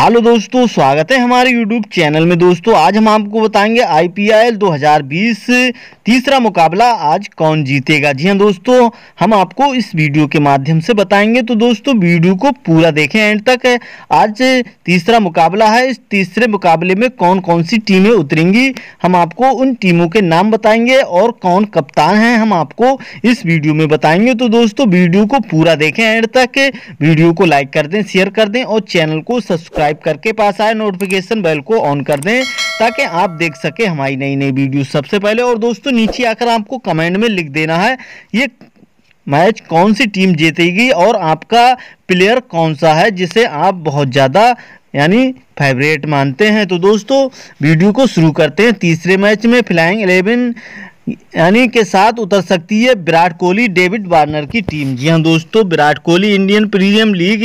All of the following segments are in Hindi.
हेलो दोस्तों स्वागत है हमारे यूट्यूब चैनल में दोस्तों आज हम आपको बताएंगे आईपीएल 2020 तीसरा मुकाबला आज कौन जीतेगा जी हाँ दोस्तों हम आपको इस वीडियो के माध्यम से बताएंगे तो दोस्तों वीडियो को पूरा देखें एंड तक आज तीसरा मुकाबला है इस तीसरे मुकाबले में कौन कौन सी टीमें उतरेंगी हम आपको उन टीमों के नाम बताएंगे और कौन कप्तान हैं हम आपको इस वीडियो में बताएंगे तो दोस्तों वीडियो को पूरा देखें एंड तक वीडियो को लाइक कर दें शेयर कर दें और चैनल को सब्सक्राइब सब्सक्राइब करके पास आए नोटिफिकेशन बेल को ऑन कर दें ताकि आप देख सके हमारी नई नई वीडियो सबसे पहले और दोस्तों नीचे आकर आपको कमेंट में लिख देना है ये मैच कौन सी टीम जीतेगी और आपका प्लेयर कौन सा है जिसे आप बहुत ज़्यादा यानी फेवरेट मानते हैं तो दोस्तों वीडियो को शुरू करते हैं तीसरे मैच में फ्लाइंग एलेवन यानी के साथ उतर सकती है विराट कोहली डेविड वार्नर की टीम जी हाँ दोस्तों Virat Kohli Indian Premier League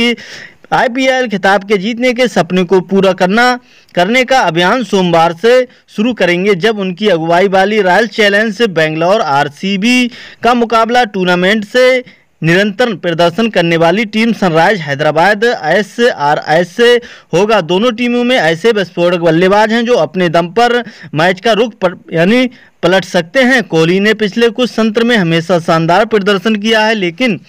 IPL खिताब के जीतने के सपने को पूरा करना करने का अभियान सोमवार से शुरू करेंगे जब उनकी अगुवाई वाली रॉयल चैलेंज बेंगलोर आरसीबी का मुकाबला टूर्नामेंट से निरंतर प्रदर्शन करने वाली team Sunrise Hyderabad S R S होगा दोनों टीमों में ऐसे विस्फोटक बल्लेबाज हैं जो अपने दम पर मैच का रुख यानी पलट सकते हैं कोहली ने पिछले कुछ सत्र में हमेशा शानदार प्रदर्शन किया है लेकिन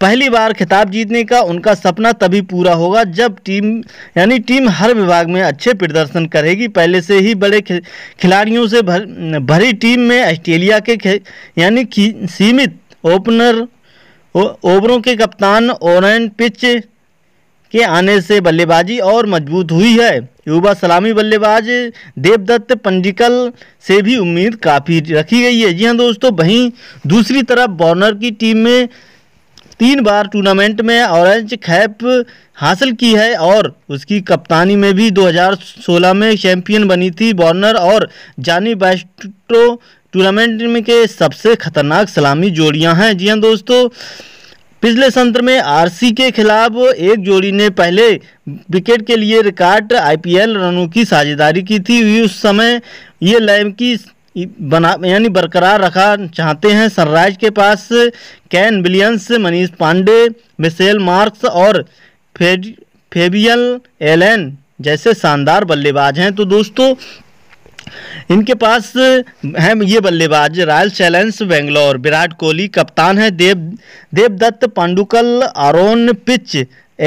पहली बार खिताब जीतने का उनका सपना तभी पूरा होगा जब टीम यानी टीम हर विभाग में अच्छे प्रदर्शन करेगी पहले से ही बड़े खिलाड़ियों से भर, भरी टीम में ऑस्ट्रेलिया के यानी सीमित ओपनर ओवरों के कप्तान ओरन पिच के आने से बल्लेबाजी और मजबूत हुई है युवा सलामी बल्लेबाज देवदत्त पंडिकल से भी उम्मीद काफ़ी रखी गई है जी हाँ दोस्तों वहीं दूसरी तरफ बॉर्नर की टीम में तीन बार टूर्नामेंट में ऑरेंज खैप हासिल की है और उसकी कप्तानी में भी 2016 में चैंपियन बनी थी बॉर्नर और जानी बैस्टो टूर्नामेंट में के सबसे खतरनाक सलामी जोड़ियां हैं जी हाँ दोस्तों पिछले सत्र में आरसी के खिलाफ एक जोड़ी ने पहले विकेट के लिए रिकॉर्ड आईपीएल रनों की साझेदारी की थी उस समय ये लैम की बना यानी बरकरार रखा चाहते हैं सनराइज के पास Kane Williams Manish Pandey Mitchell Marsh और फेबियल एलन जैसे शानदार बल्लेबाज हैं तो दोस्तों इनके पास है ये बल्लेबाज रॉयल चैलेंज बेंगलोर विराट कोहली कप्तान है Dev Devdutt Padikkal Aaron Finch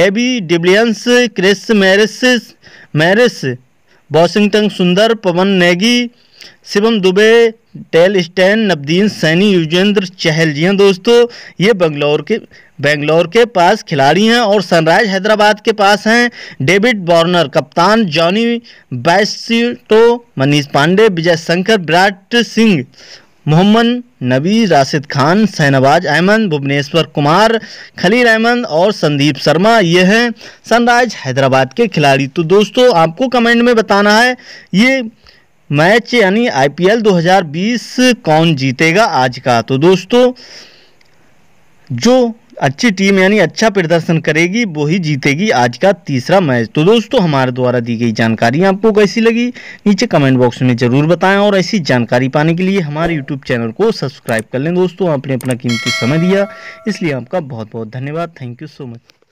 AB de Villiers Chris Morris Morris Washington Sundar Pawan Negi Shivam Dube Dale Steyn Navdeep Saini Yuzvendra Chahal जी हैं दोस्तों ये बंगलौर के बेंगलोर के पास खिलाड़ी हैं और सनराइज हैदराबाद के पास हैं डेविड बॉर्नर कप्तान जॉनी बैसिटो मनीष पांडे विजय शंकर विराट सिंह मोहम्मद नबी राशिद खान सहनवाज अहमद भुवनेश्वर कुमार खलील अहमद और संदीप शर्मा ये हैं सनराइज हैदराबाद के खिलाड़ी तो दोस्तों आपको कमेंट में बताना है ये मैच यानी आईपीएल 2020 कौन जीतेगा आज का तो दोस्तों जो अच्छी टीम यानी अच्छा प्रदर्शन करेगी वो ही जीतेगी आज का तीसरा मैच तो दोस्तों हमारे द्वारा दी गई जानकारी आपको कैसी लगी नीचे कमेंट बॉक्स में ज़रूर बताएं और ऐसी जानकारी पाने के लिए हमारे यूट्यूब चैनल को सब्सक्राइब कर लें दोस्तों आपने अपना कीमती समय दिया इसलिए आपका बहुत बहुत धन्यवाद थैंक यू सो मच